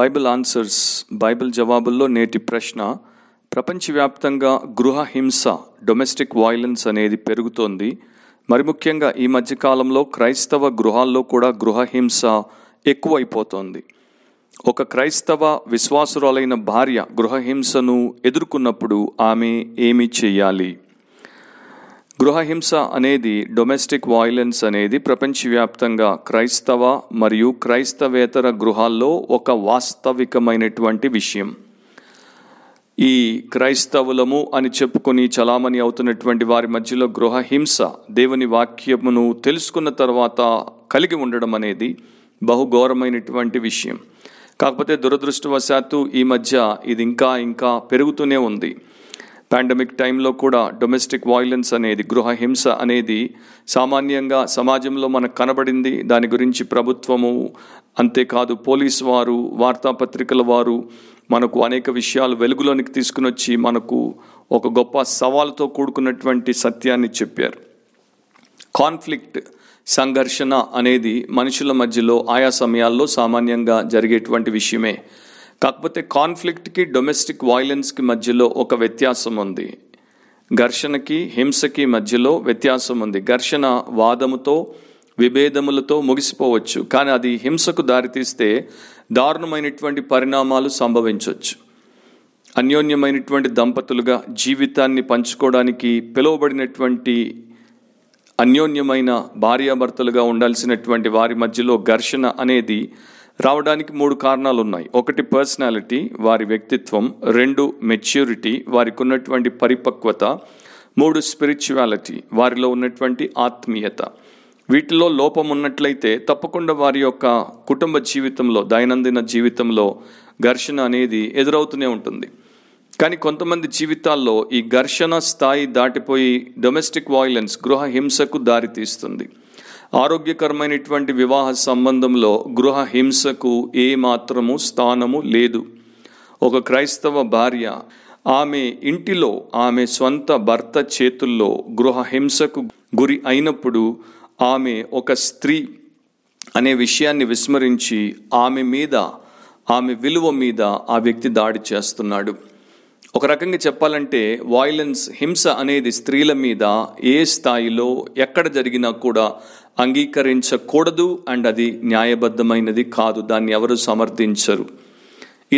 Bible answers Bible జవాబుల్లో నేటి ప్రశ్న ప్రపంచవ్యాప్తంగా గృహ హింస డొమెస్టిక్ వైలెన్స్ అనేది పెరుగుతోంది మరి ముఖ్యంగా ఈ మధ్యకాలంలో క్రైస్తవ గృహాల్లో కూడా గృహ హింస ఎక్కువైపోతోంది ఒక క్రైస్తవ విశ్వాసురాలైన భార్య గృహహింసను ఎదుర్కొన్నప్పుడు ఆమె ఏమి చేయాలి గృహహింస అనేది డొమెస్టిక్ వాయిలెన్స్ అనేది ప్రపంచవ్యాప్తంగా క్రైస్తవ మరియు క్రైస్తవేతర గృహాల్లో ఒక వాస్తవికమైనటువంటి విషయం ఈ క్రైస్తవులము అని చెప్పుకొని చలామణి అవుతున్నటువంటి వారి మధ్యలో గృహహింస దేవుని వాక్యమును తెలుసుకున్న తర్వాత కలిగి ఉండడం అనేది బహుఘోరమైనటువంటి విషయం కాకపోతే దురదృష్టవశాత్తు ఈ మధ్య ఇది ఇంకా ఇంకా పెరుగుతూనే ఉంది పాండమిక్ టైంలో కూడా డొమెస్టిక్ వైలెన్స్ అనేది గృహ హింస అనేది సామాన్యంగా సమాజంలో మనకు కనబడింది దాని గురించి ప్రభుత్వము అంతేకాదు పోలీస్ వారు వార్తాపత్రికల వారు మనకు అనేక విషయాలు వెలుగులోనికి తీసుకునొచ్చి మనకు ఒక గొప్ప సవాలుతో కూడుకున్నటువంటి సత్యాన్ని చెప్పారు కాన్ఫ్లిక్ట్ సంఘర్షణ అనేది మనుషుల మధ్యలో ఆయా సమయాల్లో సామాన్యంగా జరిగేటువంటి విషయమే కాకపోతే కాన్ఫ్లిక్ట్కి డొమెస్టిక్ వైలెన్స్కి మధ్యలో ఒక వ్యత్యాసం ఉంది ఘర్షణకి హింసకి మధ్యలో వ్యత్యాసం ఉంది ఘర్షణ వాదముతో విభేదములతో ముగిసిపోవచ్చు కానీ అది హింసకు దారితీస్తే దారుణమైనటువంటి పరిణామాలు సంభవించవచ్చు అన్యోన్యమైనటువంటి దంపతులుగా జీవితాన్ని పంచుకోవడానికి పిలువబడినటువంటి అన్యోన్యమైన భార్యాభర్తలుగా ఉండాల్సినటువంటి వారి మధ్యలో ఘర్షణ అనేది రావడానికి మూడు కారణాలు ఉన్నాయి ఒకటి పర్సనాలిటీ వారి వ్యక్తిత్వం రెండు మెచ్యూరిటీ వారికి ఉన్నటువంటి పరిపక్వత మూడు స్పిరిచువాలిటీ వారిలో ఉన్నటువంటి ఆత్మీయత వీటిలో లోపం ఉన్నట్లయితే తప్పకుండా వారి యొక్క కుటుంబ జీవితంలో దైనందిన జీవితంలో ఘర్షణ అనేది ఎదురవుతూనే ఉంటుంది కానీ కొంతమంది జీవితాల్లో ఈ ఘర్షణ స్థాయి దాటిపోయి డొమెస్టిక్ వాయిలెన్స్ గృహ హింసకు దారితీస్తుంది ఆరోగ్యకరమైనటువంటి వివాహ సంబంధంలో గృహ హింసకు ఏ మాత్రము స్థానము లేదు ఒక క్రైస్తవ భార్య ఆమె ఇంటిలో ఆమె స్వంత భర్త చేతుల్లో గృహ హింసకు గురి అయినప్పుడు ఆమె ఒక స్త్రీ అనే విషయాన్ని విస్మరించి ఆమె మీద ఆమె విలువ మీద ఆ వ్యక్తి దాడి చేస్తున్నాడు ఒక రకంగా చెప్పాలంటే వాయిలెన్స్ హింస అనేది స్త్రీల మీద ఏ స్థాయిలో ఎక్కడ జరిగినా కూడా అంగీకరించకూడదు అండ్ అది న్యాయబద్ధమైనది కాదు దాన్ని ఎవరు సమర్థించరు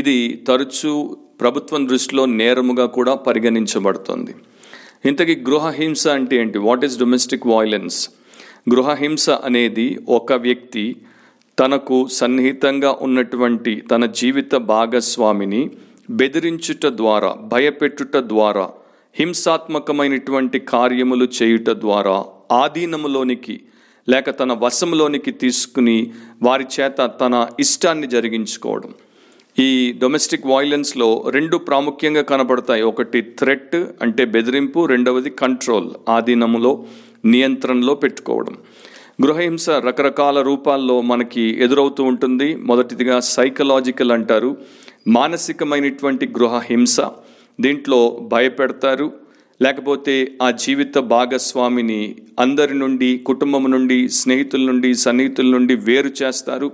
ఇది తరచూ ప్రభుత్వం దృష్టిలో నేరముగా కూడా పరిగణించబడుతుంది ఇంతకీ గృహ హింస అంటే ఏంటి వాట్ ఈస్ డొమెస్టిక్ వాయిలెన్స్ గృహ హింస అనేది ఒక వ్యక్తి తనకు సన్నిహితంగా ఉన్నటువంటి తన జీవిత భాగస్వామిని బెదిరించుట ద్వారా భయపెట్టుట ద్వారా హింసాత్మకమైనటువంటి కార్యములు చేయుట ద్వారా ఆధీనములోనికి లేక తన వశంలోనికి తీసుకుని వారి చేత తన ఇష్టాన్ని జరిగించుకోవడం ఈ డొమెస్టిక్ వైలెన్స్లో రెండు ప్రాముఖ్యంగా కనబడతాయి ఒకటి థ్రెట్ అంటే బెదిరింపు రెండవది కంట్రోల్ ఆధీనములో నియంత్రణలో పెట్టుకోవడం గృహహింస రకరకాల రూపాల్లో మనకి ఎదురవుతూ ఉంటుంది మొదటిదిగా సైకలాజికల్ అంటారు మానసికమైనటువంటి గృహ హింస దీంట్లో భయపెడతారు లేకపోతే ఆ జీవిత భాగస్వామిని అందరి నుండి కుటుంబం నుండి స్నేహితుల నుండి సన్నిహితుల నుండి వేరు చేస్తారు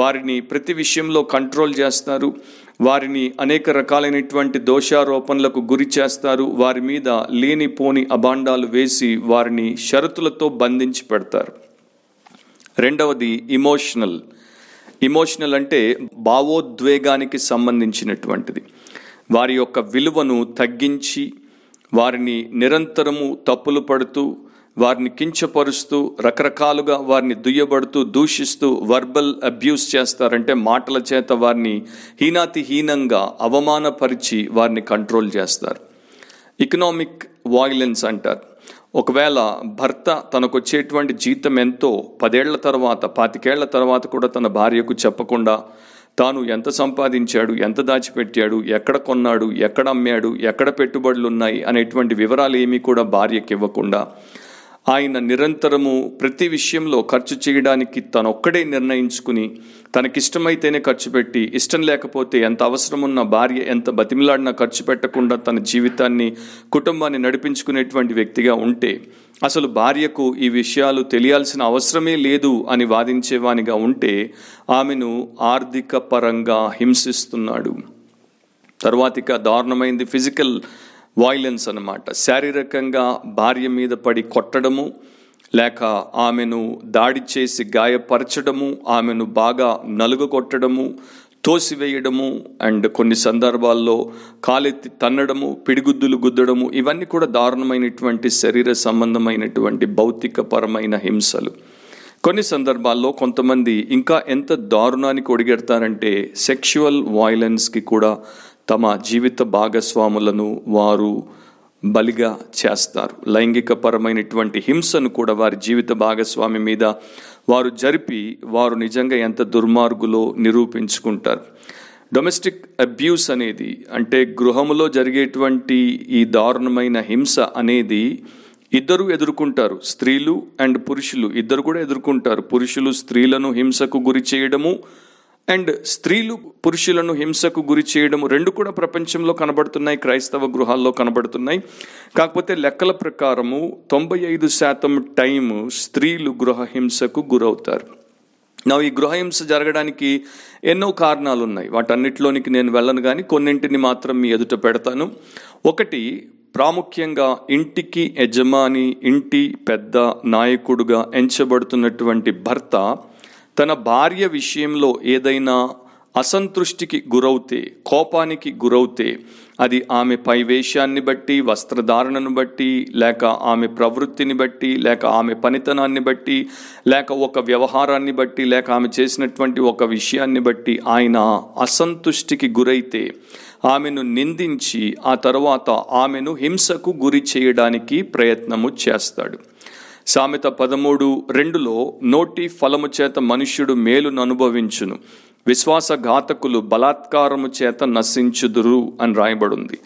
వారిని ప్రతి విషయంలో కంట్రోల్ చేస్తారు వారిని అనేక రకాలైనటువంటి దోషారోపణలకు గురి చేస్తారు వారి మీద లేనిపోని అభాండాలు వేసి వారిని షరతులతో బంధించి పెడతారు రెండవది ఇమోషనల్ ఇమోషనల్ అంటే భావోద్వేగానికి సంబంధించినటువంటిది వారి యొక్క విలువను తగ్గించి వారిని నిరంతరము తప్పులు పడుతూ వారిని కించపరుస్తూ రకరకాలుగా వారిని దుయ్యబడుతూ దూషిస్తూ వర్బల్ అబ్యూస్ చేస్తారంటే మాటల చేత వారిని హీనాతిహీనంగా అవమానపరిచి వారిని కంట్రోల్ చేస్తారు ఎకనామిక్ వాయిలెన్స్ అంటారు ఒకవేళ భర్త తనకొచ్చేటువంటి జీతం ఎంతో పదేళ్ల తర్వాత పాతికేళ్ల తర్వాత కూడా తన భార్యకు చెప్పకుండా తాను ఎంత సంపాదించాడు ఎంత దాచిపెట్టాడు ఎక్కడ కొన్నాడు ఎక్కడ అమ్మాడు ఎక్కడ పెట్టుబడులు ఉన్నాయి అనేటువంటి వివరాలు ఏమీ కూడా భార్యకి ఇవ్వకుండా ఆయన నిరంతరము ప్రతి విషయంలో ఖర్చు చేయడానికి తనొక్కడే నిర్ణయించుకుని తనకిష్టమైతేనే ఖర్చు పెట్టి ఇష్టం లేకపోతే ఎంత అవసరమున్న భార్య ఎంత బతిమిలాడినా ఖర్చు పెట్టకుండా తన జీవితాన్ని కుటుంబాన్ని నడిపించుకునేటువంటి వ్యక్తిగా ఉంటే అసలు భార్యకు ఈ విషయాలు తెలియాల్సిన అవసరమే లేదు అని వాదించేవానిగా ఉంటే ఆమెను ఆర్థిక పరంగా హింసిస్తున్నాడు తరువాతిక దారుణమైంది ఫిజికల్ వాయిలెన్స్ అనమాట శారీరకంగా భార్య మీద పడి కొట్టడము లేక ఆమెను దాడి చేసి గాయపరచడము ఆమెను బాగా కొట్టడము తోసివేయడము అండ్ కొన్ని సందర్భాల్లో కాలెత్తి తన్నడము పిడిగుద్దులు గుద్దడము ఇవన్నీ కూడా దారుణమైనటువంటి శరీర సంబంధమైనటువంటి భౌతికపరమైన హింసలు కొన్ని సందర్భాల్లో కొంతమంది ఇంకా ఎంత దారుణానికి ఒడిగెడతారంటే సెక్షువల్ వాయిలెన్స్కి కూడా తమ జీవిత భాగస్వాములను వారు బలిగా చేస్తారు పరమైనటువంటి హింసను కూడా వారి జీవిత భాగస్వామి మీద వారు జరిపి వారు నిజంగా ఎంత దుర్మార్గులో నిరూపించుకుంటారు డొమెస్టిక్ అబ్యూస్ అనేది అంటే గృహములో జరిగేటువంటి ఈ దారుణమైన హింస అనేది ఇద్దరు ఎదుర్కొంటారు స్త్రీలు అండ్ పురుషులు ఇద్దరు కూడా ఎదుర్కొంటారు పురుషులు స్త్రీలను హింసకు గురి చేయడము అండ్ స్త్రీలు పురుషులను హింసకు గురి చేయడం రెండు కూడా ప్రపంచంలో కనబడుతున్నాయి క్రైస్తవ గృహాల్లో కనబడుతున్నాయి కాకపోతే లెక్కల ప్రకారము తొంభై ఐదు శాతం టైము స్త్రీలు గృహ హింసకు గురవుతారు నా ఈ గృహహింస జరగడానికి ఎన్నో కారణాలు ఉన్నాయి వాటన్నిటిలోనికి నేను వెళ్ళను కానీ కొన్నింటిని మాత్రం మీ ఎదుట పెడతాను ఒకటి ప్రాముఖ్యంగా ఇంటికి యజమాని ఇంటి పెద్ద నాయకుడుగా ఎంచబడుతున్నటువంటి భర్త తన భార్య విషయంలో ఏదైనా అసంతృష్టికి గురవుతే కోపానికి గురవుతే అది ఆమె వేషాన్ని బట్టి వస్త్రధారణను బట్టి లేక ఆమె ప్రవృత్తిని బట్టి లేక ఆమె పనితనాన్ని బట్టి లేక ఒక వ్యవహారాన్ని బట్టి లేక ఆమె చేసినటువంటి ఒక విషయాన్ని బట్టి ఆయన అసంతుష్టికి గురైతే ఆమెను నిందించి ఆ తర్వాత ఆమెను హింసకు గురి చేయడానికి ప్రయత్నము చేస్తాడు సామెత పదమూడు రెండులో నోటి ఫలము చేత మనుష్యుడు మేలును అనుభవించును ఘాతకులు బలాత్కారము చేత నశించుదురు అని రాయబడింది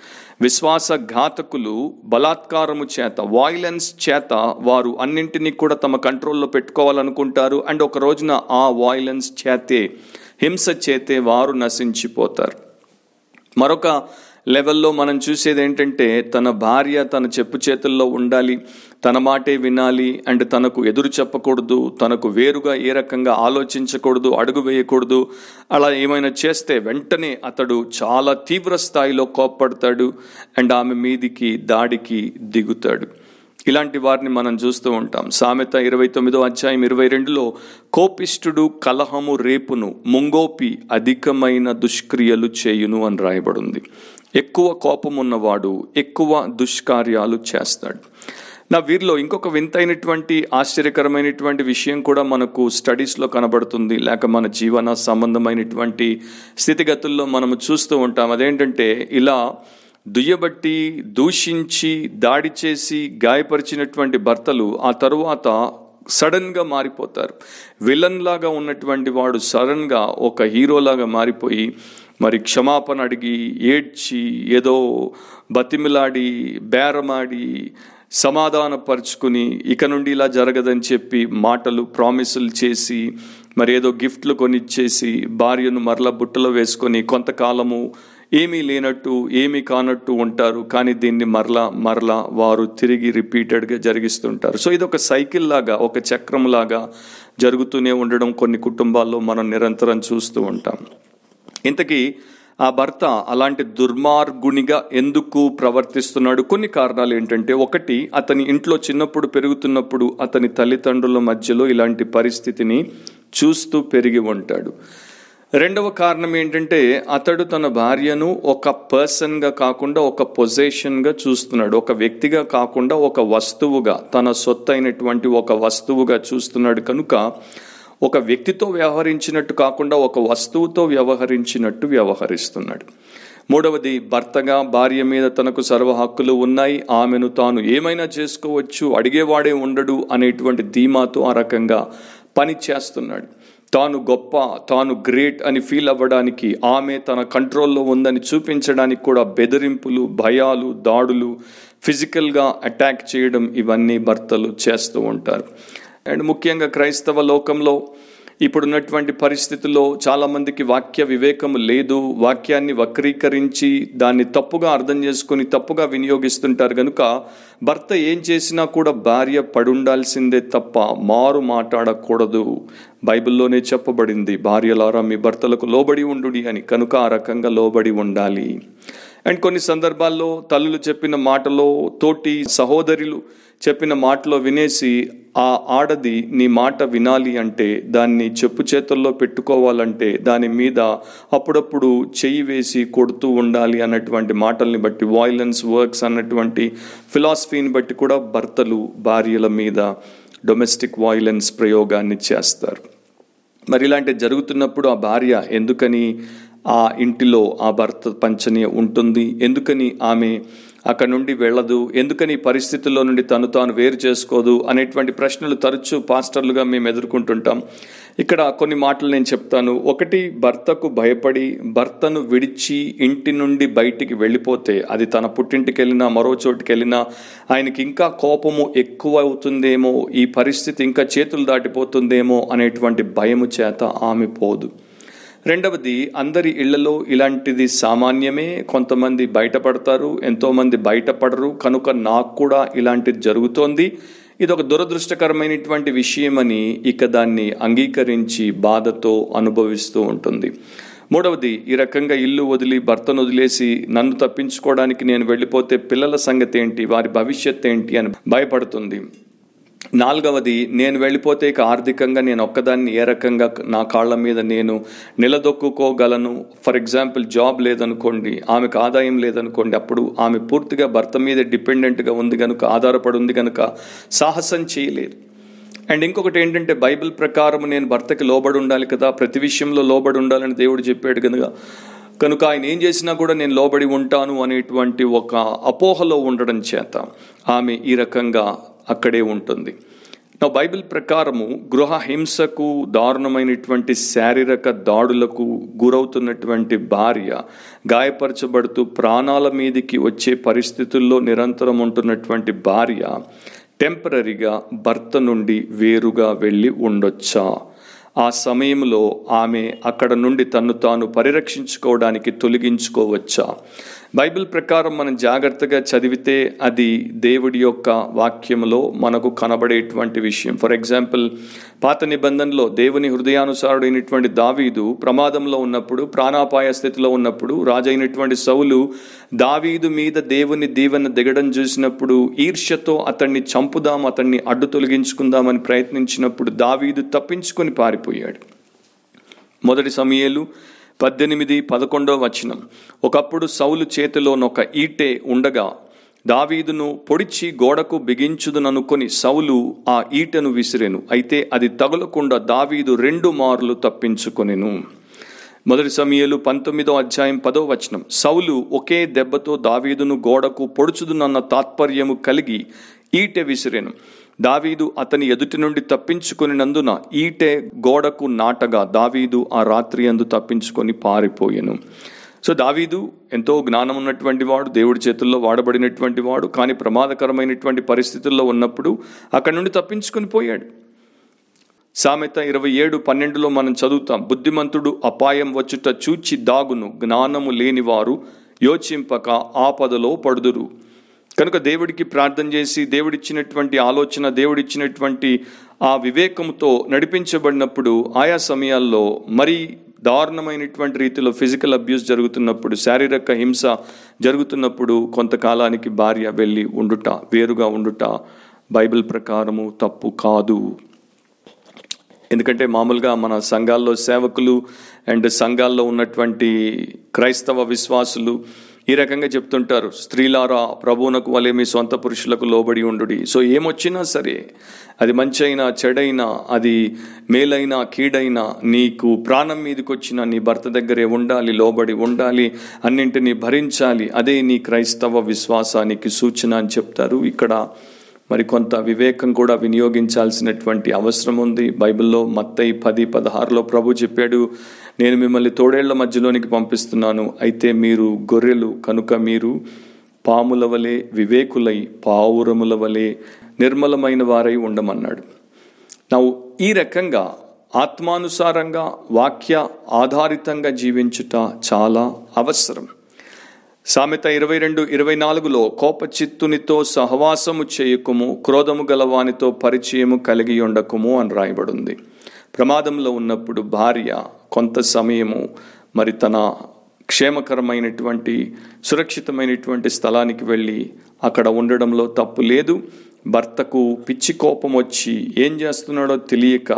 ఘాతకులు బలాత్కారము చేత వాయిలెన్స్ చేత వారు అన్నింటినీ కూడా తమ కంట్రోల్లో పెట్టుకోవాలనుకుంటారు అండ్ ఒక రోజున ఆ వాయిలెన్స్ చేతే హింస చేతే వారు నశించిపోతారు మరొక లెవెల్లో మనం చూసేది ఏంటంటే తన భార్య తన చెప్పు చేతుల్లో ఉండాలి తన మాటే వినాలి అండ్ తనకు ఎదురు చెప్పకూడదు తనకు వేరుగా ఏ రకంగా ఆలోచించకూడదు అడుగు వేయకూడదు అలా ఏమైనా చేస్తే వెంటనే అతడు చాలా తీవ్ర స్థాయిలో కోప్పడతాడు అండ్ ఆమె మీదికి దాడికి దిగుతాడు ఇలాంటి వారిని మనం చూస్తూ ఉంటాం సామెత ఇరవై తొమ్మిదో అధ్యాయం ఇరవై రెండులో కోపిష్టుడు కలహము రేపును ముంగోపి అధికమైన దుష్క్రియలు చేయును అని రాయబడింది ఎక్కువ కోపం ఉన్నవాడు ఎక్కువ దుష్కార్యాలు చేస్తాడు నా వీరిలో ఇంకొక వింతైనటువంటి ఆశ్చర్యకరమైనటువంటి విషయం కూడా మనకు స్టడీస్లో కనబడుతుంది లేక మన జీవన సంబంధమైనటువంటి స్థితిగతుల్లో మనము చూస్తూ ఉంటాం అదేంటంటే ఇలా దుయ్యబట్టి దూషించి దాడి చేసి గాయపరిచినటువంటి భర్తలు ఆ తరువాత సడన్గా మారిపోతారు విలన్ లాగా ఉన్నటువంటి వాడు సడన్గా ఒక హీరోలాగా మారిపోయి మరి క్షమాపణ అడిగి ఏడ్చి ఏదో బతిమిలాడి బేరమాడి సమాధానపరుచుకుని ఇక నుండి ఇలా జరగదని చెప్పి మాటలు ప్రామిసులు చేసి మరి ఏదో గిఫ్ట్లు కొనిచ్చేసి భార్యను మరల బుట్టలో వేసుకొని కొంతకాలము ఏమీ లేనట్టు ఏమీ కానట్టు ఉంటారు కానీ దీన్ని మరలా మరలా వారు తిరిగి రిపీటెడ్గా జరిగిస్తుంటారు సో ఇది ఒక సైకిల్ లాగా ఒక చక్రం లాగా జరుగుతూనే ఉండడం కొన్ని కుటుంబాల్లో మనం నిరంతరం చూస్తూ ఉంటాం ఇంతకీ ఆ భర్త అలాంటి దుర్మార్గునిగా ఎందుకు ప్రవర్తిస్తున్నాడు కొన్ని కారణాలు ఏంటంటే ఒకటి అతని ఇంట్లో చిన్నప్పుడు పెరుగుతున్నప్పుడు అతని తల్లిదండ్రుల మధ్యలో ఇలాంటి పరిస్థితిని చూస్తూ పెరిగి ఉంటాడు రెండవ కారణం ఏంటంటే అతడు తన భార్యను ఒక పర్సన్గా కాకుండా ఒక పొజిషన్గా చూస్తున్నాడు ఒక వ్యక్తిగా కాకుండా ఒక వస్తువుగా తన సొత్తైనటువంటి ఒక వస్తువుగా చూస్తున్నాడు కనుక ఒక వ్యక్తితో వ్యవహరించినట్టు కాకుండా ఒక వస్తువుతో వ్యవహరించినట్టు వ్యవహరిస్తున్నాడు మూడవది భర్తగా భార్య మీద తనకు సర్వ హక్కులు ఉన్నాయి ఆమెను తాను ఏమైనా చేసుకోవచ్చు అడిగేవాడే ఉండడు అనేటువంటి ధీమాతో ఆ రకంగా పని చేస్తున్నాడు తాను గొప్ప తాను గ్రేట్ అని ఫీల్ అవ్వడానికి ఆమె తన కంట్రోల్లో ఉందని చూపించడానికి కూడా బెదిరింపులు భయాలు దాడులు ఫిజికల్గా అటాక్ చేయడం ఇవన్నీ భర్తలు చేస్తూ ఉంటారు అండ్ ముఖ్యంగా క్రైస్తవ లోకంలో ఇప్పుడున్నటువంటి పరిస్థితుల్లో చాలామందికి వాక్య వివేకము లేదు వాక్యాన్ని వక్రీకరించి దాన్ని తప్పుగా అర్థం చేసుకొని తప్పుగా వినియోగిస్తుంటారు కనుక భర్త ఏం చేసినా కూడా భార్య పడుండాల్సిందే తప్ప మారు మాట్లాడకూడదు బైబిల్లోనే చెప్పబడింది భార్యలారా మీ భర్తలకు లోబడి ఉండు అని కనుక ఆ రకంగా లోబడి ఉండాలి అండ్ కొన్ని సందర్భాల్లో తల్లులు చెప్పిన మాటలో తోటి సహోదరులు చెప్పిన మాటలో వినేసి ఆ ఆడది నీ మాట వినాలి అంటే దాన్ని చెప్పు చేతుల్లో పెట్టుకోవాలంటే దాని మీద అప్పుడప్పుడు చెయ్యి వేసి కొడుతూ ఉండాలి అన్నటువంటి మాటల్ని బట్టి వాయిలెన్స్ వర్క్స్ అన్నటువంటి ఫిలాసఫీని బట్టి కూడా భర్తలు భార్యల మీద డొమెస్టిక్ వాయిలెన్స్ ప్రయోగాన్ని చేస్తారు మరి ఇలాంటి జరుగుతున్నప్పుడు ఆ భార్య ఎందుకని ఆ ఇంటిలో ఆ భర్త పంచని ఉంటుంది ఎందుకని ఆమె అక్కడి నుండి వెళ్ళదు ఎందుకని ఈ పరిస్థితుల్లో నుండి తను తాను వేరు చేసుకోదు అనేటువంటి ప్రశ్నలు తరచూ పాస్టర్లుగా మేము ఎదుర్కొంటుంటాం ఇక్కడ కొన్ని మాటలు నేను చెప్తాను ఒకటి భర్తకు భయపడి భర్తను విడిచి ఇంటి నుండి బయటికి వెళ్ళిపోతే అది తన పుట్టింటికి వెళ్ళినా మరో చోటుకి వెళ్ళినా ఆయనకి ఇంకా కోపము ఎక్కువ అవుతుందేమో ఈ పరిస్థితి ఇంకా చేతులు దాటిపోతుందేమో అనేటువంటి భయము చేత ఆమె పోదు రెండవది అందరి ఇళ్లలో ఇలాంటిది సామాన్యమే కొంతమంది బయటపడతారు ఎంతోమంది బయటపడరు కనుక నాకు కూడా ఇలాంటిది జరుగుతోంది ఇది ఒక దురదృష్టకరమైనటువంటి విషయమని ఇక దాన్ని అంగీకరించి బాధతో అనుభవిస్తూ ఉంటుంది మూడవది ఈ రకంగా ఇల్లు వదిలి భర్తను వదిలేసి నన్ను తప్పించుకోవడానికి నేను వెళ్ళిపోతే పిల్లల సంగతి ఏంటి వారి భవిష్యత్ ఏంటి అని భయపడుతుంది నాలుగవది నేను వెళ్ళిపోతే ఇక ఆర్థికంగా నేను ఒక్కదాన్ని ఏ రకంగా నా కాళ్ళ మీద నేను నిలదొక్కుకోగలను ఫర్ ఎగ్జాంపుల్ జాబ్ లేదనుకోండి ఆమెకు ఆదాయం లేదనుకోండి అప్పుడు ఆమె పూర్తిగా భర్త మీద డిపెండెంట్గా ఉంది కనుక ఆధారపడి ఉంది కనుక సాహసం చేయలేదు అండ్ ఇంకొకటి ఏంటంటే బైబిల్ ప్రకారం నేను భర్తకి లోబడి ఉండాలి కదా ప్రతి విషయంలో లోబడి ఉండాలని దేవుడు చెప్పాడు కనుక కనుక ఆయన ఏం చేసినా కూడా నేను లోబడి ఉంటాను అనేటువంటి ఒక అపోహలో ఉండడం చేత ఆమె ఈ రకంగా అక్కడే ఉంటుంది నా బైబిల్ ప్రకారము గృహ హింసకు దారుణమైనటువంటి శారీరక దాడులకు గురవుతున్నటువంటి భార్య గాయపరచబడుతూ ప్రాణాల మీదకి వచ్చే పరిస్థితుల్లో నిరంతరం ఉంటున్నటువంటి భార్య టెంపరీగా భర్త నుండి వేరుగా వెళ్ళి ఉండొచ్చా ఆ సమయంలో ఆమె అక్కడ నుండి తన్ను తాను పరిరక్షించుకోవడానికి తొలగించుకోవచ్చా బైబిల్ ప్రకారం మనం జాగ్రత్తగా చదివితే అది దేవుడి యొక్క వాక్యంలో మనకు కనబడేటువంటి విషయం ఫర్ ఎగ్జాంపుల్ పాత నిబంధనలో దేవుని హృదయానుసారుడైనటువంటి దావీదు ప్రమాదంలో ఉన్నప్పుడు ప్రాణాపాయ స్థితిలో ఉన్నప్పుడు రాజైనటువంటి సౌలు దావీదు మీద దేవుని దీవెన దిగడం చూసినప్పుడు ఈర్ష్యతో అతన్ని చంపుదాం అతన్ని అడ్డు తొలగించుకుందామని ప్రయత్నించినప్పుడు దావీదు తప్పించుకొని పారిపోయాడు మొదటి సమయాలు పద్దెనిమిది పదకొండో వచనం ఒకప్పుడు సౌలు చేతిలోనొక ఈటె ఉండగా దావీదును పొడిచి గోడకు బిగించుదుననుకొని సౌలు ఆ ఈటను విసిరెను అయితే అది తగులకుండా దావీదు రెండు మార్లు తప్పించుకొనెను మొదటి సమయలు పంతొమ్మిదో అధ్యాయం పదో వచనం సౌలు ఒకే దెబ్బతో దావీదును గోడకు పొడుచుదునన్న తాత్పర్యము కలిగి ఈటె విసిరెను దావీదు అతని ఎదుటి నుండి తప్పించుకునినందున ఈటే గోడకు నాటగా దావీదు ఆ రాత్రి అందు తప్పించుకొని పారిపోయాను సో దావీదు ఎంతో జ్ఞానం ఉన్నటువంటి వాడు దేవుడి చేతుల్లో వాడబడినటువంటి వాడు కానీ ప్రమాదకరమైనటువంటి పరిస్థితుల్లో ఉన్నప్పుడు అక్కడి నుండి తప్పించుకుని పోయాడు సామెత ఇరవై ఏడు పన్నెండులో మనం చదువుతాం బుద్ధిమంతుడు అపాయం వచ్చుట చూచి దాగును జ్ఞానము లేనివారు యోచింపక ఆపదలో పడుదురు కనుక దేవుడికి ప్రార్థన చేసి దేవుడిచ్చినటువంటి ఆలోచన దేవుడిచ్చినటువంటి ఆ వివేకంతో నడిపించబడినప్పుడు ఆయా సమయాల్లో మరీ దారుణమైనటువంటి రీతిలో ఫిజికల్ అబ్యూస్ జరుగుతున్నప్పుడు శారీరక హింస జరుగుతున్నప్పుడు కొంతకాలానికి భార్య వెళ్ళి ఉండుట వేరుగా ఉండుట బైబిల్ ప్రకారము తప్పు కాదు ఎందుకంటే మామూలుగా మన సంఘాల్లో సేవకులు అండ్ సంఘాల్లో ఉన్నటువంటి క్రైస్తవ విశ్వాసులు ఈ రకంగా చెప్తుంటారు స్త్రీలారా ప్రభువునకు వలె మీ సొంత పురుషులకు లోబడి ఉండుడి సో ఏమొచ్చినా సరే అది మంచైనా చెడైనా అది మేలైనా కీడైనా నీకు ప్రాణం మీదకొచ్చిన నీ భర్త దగ్గరే ఉండాలి లోబడి ఉండాలి అన్నింటినీ భరించాలి అదే నీ క్రైస్తవ విశ్వాసానికి సూచన అని చెప్తారు ఇక్కడ మరి కొంత వివేకం కూడా వినియోగించాల్సినటువంటి అవసరం ఉంది బైబిల్లో మత్తై పది పదహారులో ప్రభు చెప్పాడు నేను మిమ్మల్ని తోడేళ్ల మధ్యలోనికి పంపిస్తున్నాను అయితే మీరు గొర్రెలు కనుక మీరు పాముల వలె వివేకులై పావురముల వలె నిర్మలమైన వారై ఉండమన్నాడు నా ఈ రకంగా ఆత్మానుసారంగా వాక్య ఆధారితంగా జీవించుట చాలా అవసరం సామెత ఇరవై రెండు ఇరవై నాలుగులో కోపచిత్తునితో సహవాసము చేయకుము క్రోధము గలవానితో పరిచయము కలిగి ఉండకుము అని రాయబడింది ప్రమాదంలో ఉన్నప్పుడు భార్య కొంత సమయము మరి తన క్షేమకరమైనటువంటి సురక్షితమైనటువంటి స్థలానికి వెళ్ళి అక్కడ ఉండడంలో తప్పు లేదు భర్తకు పిచ్చి కోపం వచ్చి ఏం చేస్తున్నాడో తెలియక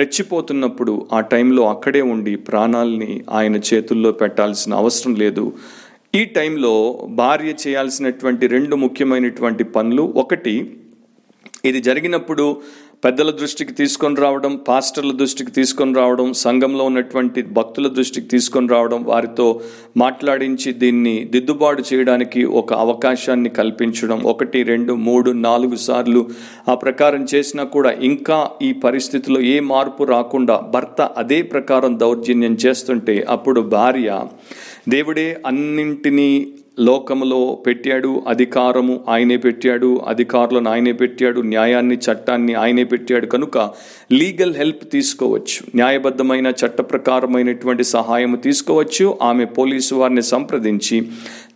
రెచ్చిపోతున్నప్పుడు ఆ టైంలో అక్కడే ఉండి ప్రాణాలని ఆయన చేతుల్లో పెట్టాల్సిన అవసరం లేదు ఈ టైంలో భార్య చేయాల్సినటువంటి రెండు ముఖ్యమైనటువంటి పనులు ఒకటి ఇది జరిగినప్పుడు పెద్దల దృష్టికి తీసుకొని రావడం పాస్టర్ల దృష్టికి తీసుకొని రావడం సంఘంలో ఉన్నటువంటి భక్తుల దృష్టికి తీసుకొని రావడం వారితో మాట్లాడించి దీన్ని దిద్దుబాటు చేయడానికి ఒక అవకాశాన్ని కల్పించడం ఒకటి రెండు మూడు నాలుగు సార్లు ఆ ప్రకారం చేసినా కూడా ఇంకా ఈ పరిస్థితిలో ఏ మార్పు రాకుండా భర్త అదే ప్రకారం దౌర్జన్యం చేస్తుంటే అప్పుడు భార్య దేవుడే అన్నింటినీ లోకంలో పెట్టాడు అధికారము ఆయనే పెట్టాడు అధికారులను ఆయనే పెట్టాడు న్యాయాన్ని చట్టాన్ని ఆయనే పెట్టాడు కనుక లీగల్ హెల్ప్ తీసుకోవచ్చు న్యాయబద్ధమైన చట్ట ప్రకారమైనటువంటి సహాయం తీసుకోవచ్చు ఆమె పోలీసు వారిని సంప్రదించి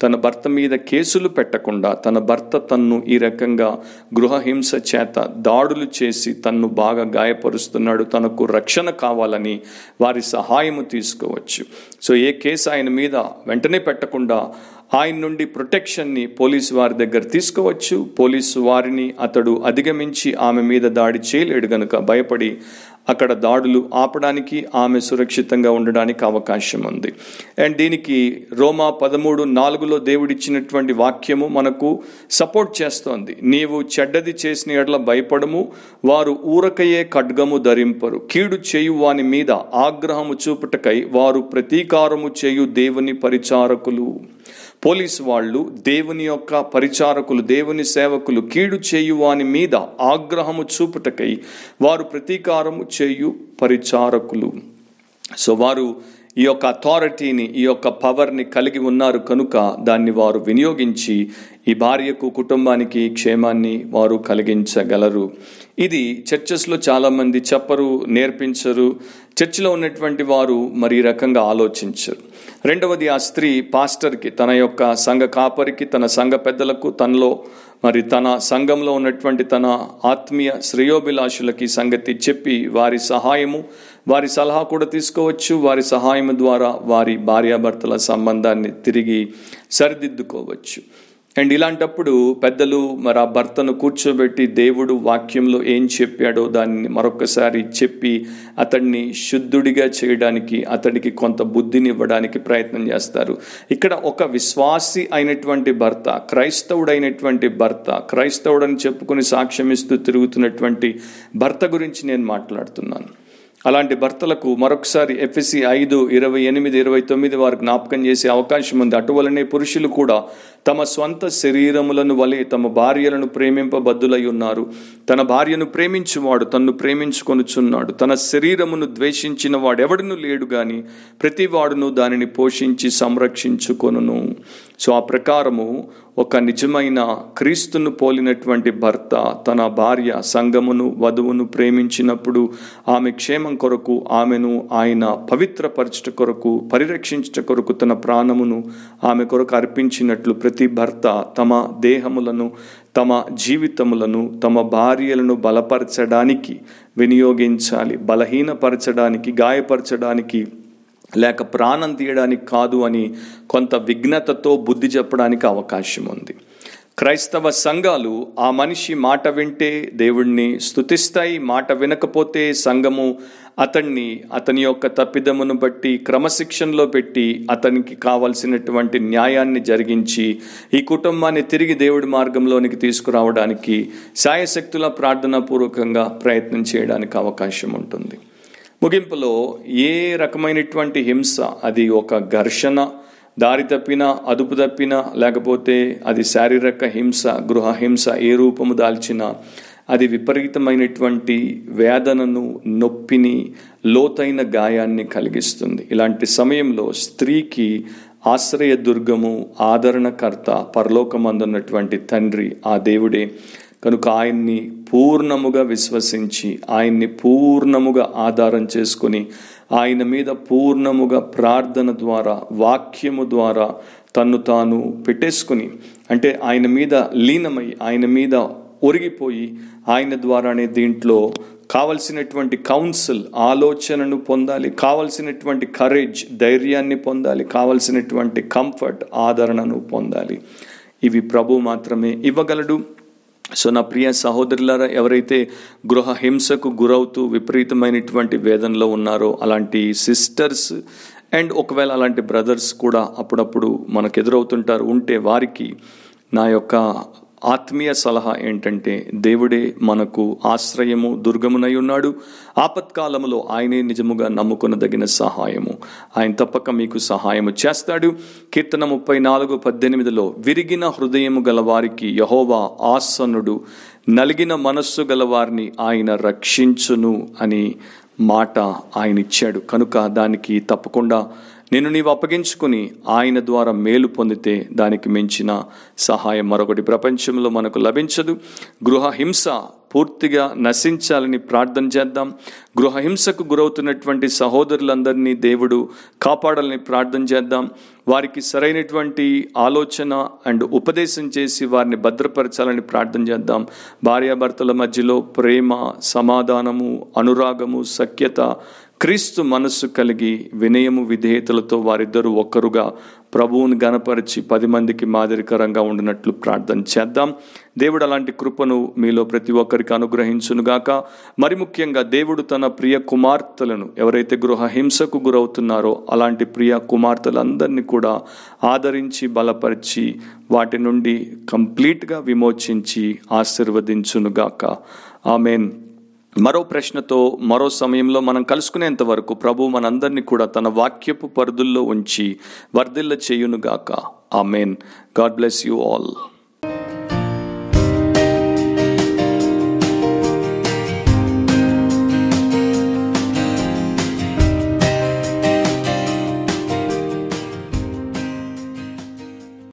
తన భర్త మీద కేసులు పెట్టకుండా తన భర్త తన్ను ఈ రకంగా గృహహింస చేత దాడులు చేసి తన్ను బాగా గాయపరుస్తున్నాడు తనకు రక్షణ కావాలని వారి సహాయము తీసుకోవచ్చు సో ఏ కేసు ఆయన మీద వెంటనే పెట్టకుండా ఆయన నుండి ప్రొటెక్షన్ని పోలీసు వారి దగ్గర తీసుకోవచ్చు పోలీసు వారిని అతడు అధిగమించి ఆమె మీద దాడి చేయలేడు గనుక భయపడి అక్కడ దాడులు ఆపడానికి ఆమె సురక్షితంగా ఉండడానికి అవకాశం ఉంది అండ్ దీనికి రోమా పదమూడు నాలుగులో దేవుడిచ్చినటువంటి వాక్యము మనకు సపోర్ట్ చేస్తోంది నీవు చెడ్డది చేసిన ఎడల భయపడము వారు ఊరకయే ఖడ్గము ధరింపరు కీడు చేయు వాని మీద ఆగ్రహము చూపుటకై వారు ప్రతీకారము చేయు దేవుని పరిచారకులు పోలీస్ వాళ్ళు దేవుని యొక్క పరిచారకులు దేవుని సేవకులు కీడు చేయువాని మీద ఆగ్రహము చూపుటకై వారు ప్రతీకారము చేయు పరిచారకులు సో వారు ఈ యొక్క అథారిటీని ఈ యొక్క పవర్ని కలిగి ఉన్నారు కనుక దాన్ని వారు వినియోగించి ఈ భార్యకు కుటుంబానికి క్షేమాన్ని వారు కలిగించగలరు ఇది చర్చెస్లో చాలామంది చెప్పరు నేర్పించరు చర్చిలో ఉన్నటువంటి వారు మరి రకంగా ఆలోచించరు రెండవది ఆ స్త్రీ పాస్టర్కి తన యొక్క సంఘ కాపరికి తన సంఘ పెద్దలకు తనలో మరి తన సంఘంలో ఉన్నటువంటి తన ఆత్మీయ శ్రేయోభిలాషులకి సంగతి చెప్పి వారి సహాయము వారి సలహా కూడా తీసుకోవచ్చు వారి సహాయం ద్వారా వారి భార్యాభర్తల సంబంధాన్ని తిరిగి సరిదిద్దుకోవచ్చు అండ్ ఇలాంటప్పుడు పెద్దలు మరి ఆ భర్తను కూర్చోబెట్టి దేవుడు వాక్యంలో ఏం చెప్పాడో దాన్ని మరొకసారి చెప్పి అతడిని శుద్ధుడిగా చేయడానికి అతడికి కొంత బుద్ధిని ఇవ్వడానికి ప్రయత్నం చేస్తారు ఇక్కడ ఒక విశ్వాసి అయినటువంటి భర్త క్రైస్తవుడైనటువంటి భర్త క్రైస్తవుడని చెప్పుకుని చెప్పుకొని సాక్ష్యమిస్తూ తిరుగుతున్నటువంటి భర్త గురించి నేను మాట్లాడుతున్నాను అలాంటి భర్తలకు మరొకసారి ఎఫ్ఎస్సి ఐదు ఇరవై ఎనిమిది ఇరవై తొమ్మిది వారు జ్ఞాపకం చేసే అవకాశం ఉంది అటువలనే పురుషులు కూడా తమ స్వంత శరీరములను వలె తమ భార్యలను ప్రేమింపబద్దులై ఉన్నారు తన భార్యను ప్రేమించువాడు తన్ను ప్రేమించుకొనుచున్నాడు తన శరీరమును ద్వేషించిన వాడెవడను లేడు గాని ప్రతివాడును దానిని పోషించి సంరక్షించుకొనును సో ఆ ప్రకారము ఒక నిజమైన క్రీస్తును పోలినటువంటి భర్త తన భార్య సంగమును వధువును ప్రేమించినప్పుడు ఆమె క్షేమం కొరకు ఆమెను ఆయన పవిత్రపరచట కొరకు పరిరక్షించట కొరకు తన ప్రాణమును ఆమె కొరకు అర్పించినట్లు ప్రతి భర్త తమ దేహములను తమ జీవితములను తమ భార్యలను బలపరచడానికి వినియోగించాలి బలహీనపరచడానికి గాయపరచడానికి లేక ప్రాణం తీయడానికి కాదు అని కొంత విఘ్నతతో బుద్ధి చెప్పడానికి అవకాశం ఉంది క్రైస్తవ సంఘాలు ఆ మనిషి మాట వింటే దేవుణ్ణి స్థుతిస్తాయి మాట వినకపోతే సంఘము అతన్ని అతని యొక్క తప్పిదమును బట్టి క్రమశిక్షణలో పెట్టి అతనికి కావలసినటువంటి న్యాయాన్ని జరిగించి ఈ కుటుంబాన్ని తిరిగి దేవుడి మార్గంలోనికి తీసుకురావడానికి సాయశక్తుల ప్రార్థనాపూర్వకంగా ప్రయత్నం చేయడానికి అవకాశం ఉంటుంది ముగింపులో ఏ రకమైనటువంటి హింస అది ఒక ఘర్షణ దారి తప్పినా అదుపు తప్పినా లేకపోతే అది శారీరక హింస గృహ హింస ఏ రూపము దాల్చినా అది విపరీతమైనటువంటి వేదనను నొప్పిని లోతైన గాయాన్ని కలిగిస్తుంది ఇలాంటి సమయంలో స్త్రీకి ఆశ్రయ దుర్గము ఆదరణకర్త పరలోకమందున్నటువంటి తండ్రి ఆ దేవుడే కనుక ఆయన్ని పూర్ణముగా విశ్వసించి ఆయన్ని పూర్ణముగా ఆధారం చేసుకొని ఆయన మీద పూర్ణముగా ప్రార్థన ద్వారా వాక్యము ద్వారా తన్ను తాను పెట్టేసుకుని అంటే ఆయన మీద లీనమై ఆయన మీద ఒరిగిపోయి ఆయన ద్వారానే దీంట్లో కావలసినటువంటి కౌన్సిల్ ఆలోచనను పొందాలి కావలసినటువంటి కరేజ్ ధైర్యాన్ని పొందాలి కావలసినటువంటి కంఫర్ట్ ఆదరణను పొందాలి ఇవి ప్రభు మాత్రమే ఇవ్వగలడు సో నా ప్రియ సహోదరులారా ఎవరైతే గృహ హింసకు గురవుతూ విపరీతమైనటువంటి వేదనలో ఉన్నారో అలాంటి సిస్టర్స్ అండ్ ఒకవేళ అలాంటి బ్రదర్స్ కూడా అప్పుడప్పుడు మనకు ఎదురవుతుంటారు ఉంటే వారికి నా యొక్క ఆత్మీయ సలహా ఏంటంటే దేవుడే మనకు ఆశ్రయము దుర్గమునై ఉన్నాడు ఆపత్కాలములో ఆయనే నిజముగా నమ్ముకొనదగిన సహాయము ఆయన తప్పక మీకు సహాయము చేస్తాడు కీర్తన ముప్పై నాలుగు పద్దెనిమిదిలో విరిగిన హృదయము గలవారికి యహోవా ఆసనుడు నలిగిన మనస్సు గలవారిని ఆయన రక్షించును అని మాట ఆయన ఇచ్చాడు కనుక దానికి తప్పకుండా నేను నీవు అప్పగించుకుని ఆయన ద్వారా మేలు పొందితే దానికి మించిన సహాయం మరొకటి ప్రపంచంలో మనకు లభించదు గృహహింస పూర్తిగా నశించాలని ప్రార్థన చేద్దాం గృహహింసకు గురవుతున్నటువంటి సహోదరులందరినీ దేవుడు కాపాడాలని ప్రార్థన చేద్దాం వారికి సరైనటువంటి ఆలోచన అండ్ ఉపదేశం చేసి వారిని భద్రపరచాలని ప్రార్థన చేద్దాం భార్యాభర్తల మధ్యలో ప్రేమ సమాధానము అనురాగము సఖ్యత క్రీస్తు మనస్సు కలిగి వినయము విధేయతలతో వారిద్దరూ ఒక్కరుగా ప్రభువును గనపరిచి పది మందికి మాదిరికరంగా ఉండినట్లు ప్రార్థన చేద్దాం దేవుడు అలాంటి కృపను మీలో ప్రతి ఒక్కరికి అనుగ్రహించునుగాక మరి ముఖ్యంగా దేవుడు తన ప్రియ కుమార్తెలను ఎవరైతే గృహ హింసకు గురవుతున్నారో అలాంటి ప్రియ కుమార్తెలందరినీ కూడా ఆదరించి బలపరిచి వాటి నుండి కంప్లీట్గా విమోచించి ఆశీర్వదించునుగాక ఆమెన్ మరో ప్రశ్నతో మరో సమయంలో మనం కలుసుకునేంత వరకు ప్రభు మనందరినీ కూడా తన వాక్యపు పరిధుల్లో ఉంచి వర్ధిల్ల చేయునుగాక amen God bless you all